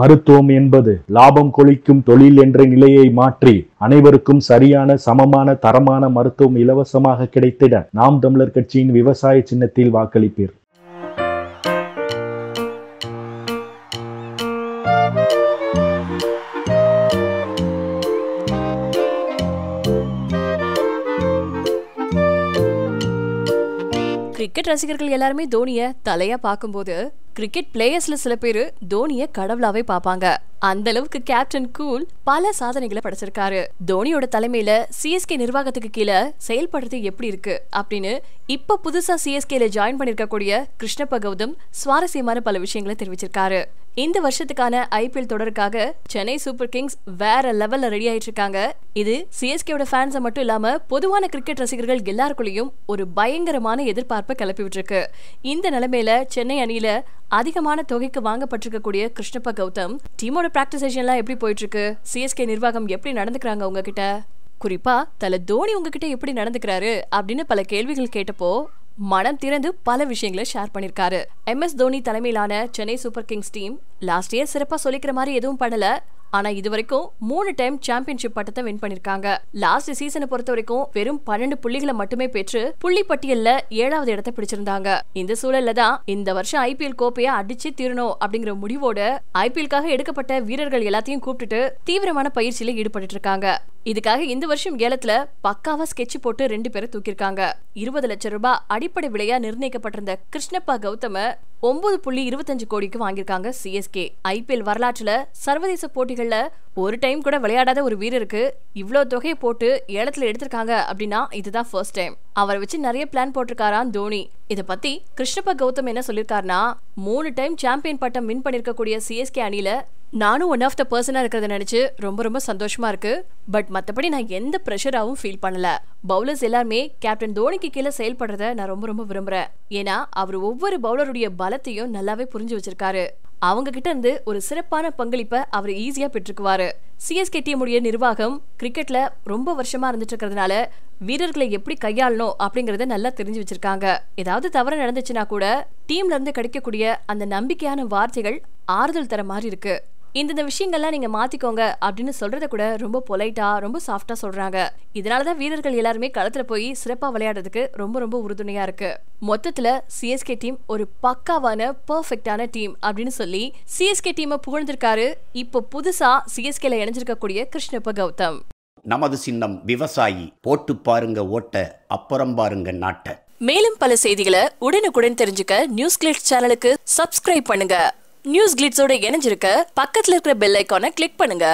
மருத்துவம் என்பது லாபம் கொளிக்கும் தொழில் என்ற நிலையை மாற்றி அனைவருக்கும் சரியான சமமான தரமான மருத்துவம் இலவசமாக கிடைத்திட நாம் தமிழர் கட்சியின் விவசாய சின்னத்தில் வாக்களிப்பீர் கிரிக்கெட் ரசிகர்கள் எல்லாருமே தோனியை தலையா பார்க்கும்போது கிரிக்கெட் பிளேயர்ஸ்ல சில பேர் தோனிய கடவுளாவே பார்ப்பாங்க அந்த அளவுக்கு கேப்டன் கூல் பல சாதனைகளை படைச்சிருக்காரு தோனியோட தலைமையில சிஎஸ்கே நிர்வாகத்துக்கு கீழே செயல்படுறது எப்படி இருக்கு அப்படின்னு இப்ப புதுசா சிஎஸ்கேல ஜாயின் பண்ணிருக்கக்கூடிய கிருஷ்ணப்ப கௌதம் சுவாரஸ்யமான பல விஷயங்களை தெரிவிச்சிருக்காரு இந்த வருஷத்துக்கான ஐபிஎல் தொடருக்காக சென்னை சூப்பர் கிங்ஸ் வேற லெவல்ல ரெடி ஆயிட்டு இருக்காங்க இது சிஎஸ்கேயோட ஃபேன்ஸை மட்டும் இல்லாம பொதுவான கிரிக்கெட் ரசிகர்கள் எல்லாருக்குள்ளயும் ஒரு பயங்கரமான எதிர்பார்ப்பை கிளப்பி விட்டுருக்கு இந்த நிலைமையில சென்னை அணியில அதிகமான தொகைக்கு வாங்கப்பட்டிருக்கக்கூடிய கிருஷ்ணப்ப கௌதம் டீமோட பிராக்டிஸ் எப்படி போயிட்டு இருக்கு சிஎஸ்கே நிர்வாகம் எப்படி நடந்துக்கிறாங்க உங்ககிட்ட குறிப்பா தல தோனி உங்ககிட்ட எப்படி நடந்துக்கிறாரு அப்படின்னு பல கேள்விகள் கேட்டப்போ மனம் திறந்து பல விஷயங்களை ஷேர் பண்ணிருக்காரு எம் எஸ் தோனி தலைமையிலான Chennai Super Kings team last year சிறப்பா சொல்லிக்கிற மாதிரி எதுவும் பண்ணல ஆனா இது வரைக்கும் மூணு டைம் சாம்பியன்ஷிப் பட்டத்தை வின் பண்ணிருக்காங்க லாஸ்ட் சீசனை பொறுத்த வரைக்கும் வெறும் பன்னெண்டு புள்ளிகளை மட்டுமே பெற்று புள்ளி பட்டியல்ல ஏழாவது இடத்தை பிடிச்சிருந்தாங்க இந்த சூழல்ல தான் இந்த வருஷம் ஐபிஎல் கோப்பையை அடிச்சு தீரணும் அப்படிங்கிற முடிவோட ஐபிஎல்காக எடுக்கப்பட்ட வீரர்கள் எல்லாத்தையும் கூப்பிட்டுட்டு தீவிரமான பயிற்சியில ஈடுபட்டு இருக்காங்க இதுக்காக இந்த வருஷம் ஏலத்துல பக்காவா ஸ்கெட்ச் போட்டு ரெண்டு பேரை தூக்கிருக்காங்க இருபது லட்சம் ரூபாய் அடிப்படை விலையா நிர்ணயிக்கப்பட்டிருந்த கிருஷ்ணப்பா கௌதம ஒன்பது புள்ளி இருபத்தஞ்சு கோடிக்கு வாங்கியிருக்காங்க சிஎஸ்கே ஐபிஎல் வரலாற்றில் சர்வதேச போட்டிகளில் ஒரு டைம் கூட விளையாடாத ஒரு வீரருக்கு இவ்வளோ தொகையை போட்டு ஏலத்தில் எடுத்திருக்காங்க அப்படின்னா இதுதான் ஃபர்ஸ்ட் டைம் அவரை வச்சு நிறைய பிளான் போட்டிருக்காராம் தோனி இதை பத்தி கிருஷ்ணப்ப கௌதம் என்ன சொல்லியிருக்காருன்னா மூணு டைம் சாம்பியன் பட்டம் வின் பண்ணிருக்கக்கூடிய சிஎஸ்கே அணியில நானும் ஒன் ஆஃப் த பர்சனாக இருக்கிறத நினச்சி ரொம்ப ரொம்ப சந்தோஷமாக இருக்கு பட் மற்றபடி நான் எந்த ப்ரெஷராகவும் ஃபீல் பண்ணல பவுலர்ஸ் எல்லாருமே கேப்டன் தோனிக்கு கீழே செயல்படுறத நான் ரொம்ப ரொம்ப விரும்புகிறேன் ஏன்னா அவர் ஒவ்வொரு பவுலருடைய பலத்தையும் நல்லாவே புரிஞ்சு வச்சிருக்காரு அவங்க கிட்ட இருந்து ஒரு சிறப்பான பங்களிப்பை அவர் ஈஸியாக பெற்றுக்குவாரு சிஎஸ்கே டீமுடைய நிர்வாகம் கிரிக்கெட்ல ரொம்ப வருஷமா இருந்துட்டு இருக்கிறதுனால வீரர்களை எப்படி கையாளணும் அப்படிங்கறத நல்லா தெரிஞ்சு வச்சிருக்காங்க ஏதாவது தவறு நடந்துச்சுன்னா கூட டீம்ல இருந்து கிடைக்கக்கூடிய அந்த நம்பிக்கையான வார்த்தைகள் ஆறுதல் தர மாதிரி இருக்கு இந்தந்த விஷயங்கள்லாம் நீங்கள் மாற்றிக்கோங்க அப்படின்னு சொல்கிறத கூட ரொம்ப பொலைட்டாக ரொம்ப சாஃப்டா சொல்கிறாங்க இதனால தான் வீரர்கள் எல்லாருமே களத்தில் போய் சிறப்பாக விளையாடுறதுக்கு ரொம்ப ரொம்ப உறுதுணையாக இருக்குது மொத்தத்தில் சிஎஸ்கே டீம் ஒரு பக்காவான பர்ஃபெக்டான டீம் அப்படின்னு சொல்லி சிஎஸ்கே டீமை புகழ்ந்திருக்காரு இப்போ புதுசாக சிஎஸ்கேல இணைஞ்சிருக்கக்கூடிய கிருஷ்ணப்ப கௌதம் நமது சின்னம் விவசாயி போட்டு பாருங்க ஓட்ட அப்புறம் பாருங்க நாட்ட மேலும் பல செய்திகளை உடனுக்குடன் தெரிஞ்சுக்க நியூஸ் கிளிக் சேனலுக்கு சப்ஸ்கிரைப் பண்ணுங்க நியூஸ் கிளிட்ஸோட இணைஞ்சிருக்க பக்கத்தில் இருக்கிற பெல் ஐக்கானை கிளிக் பண்ணுங்க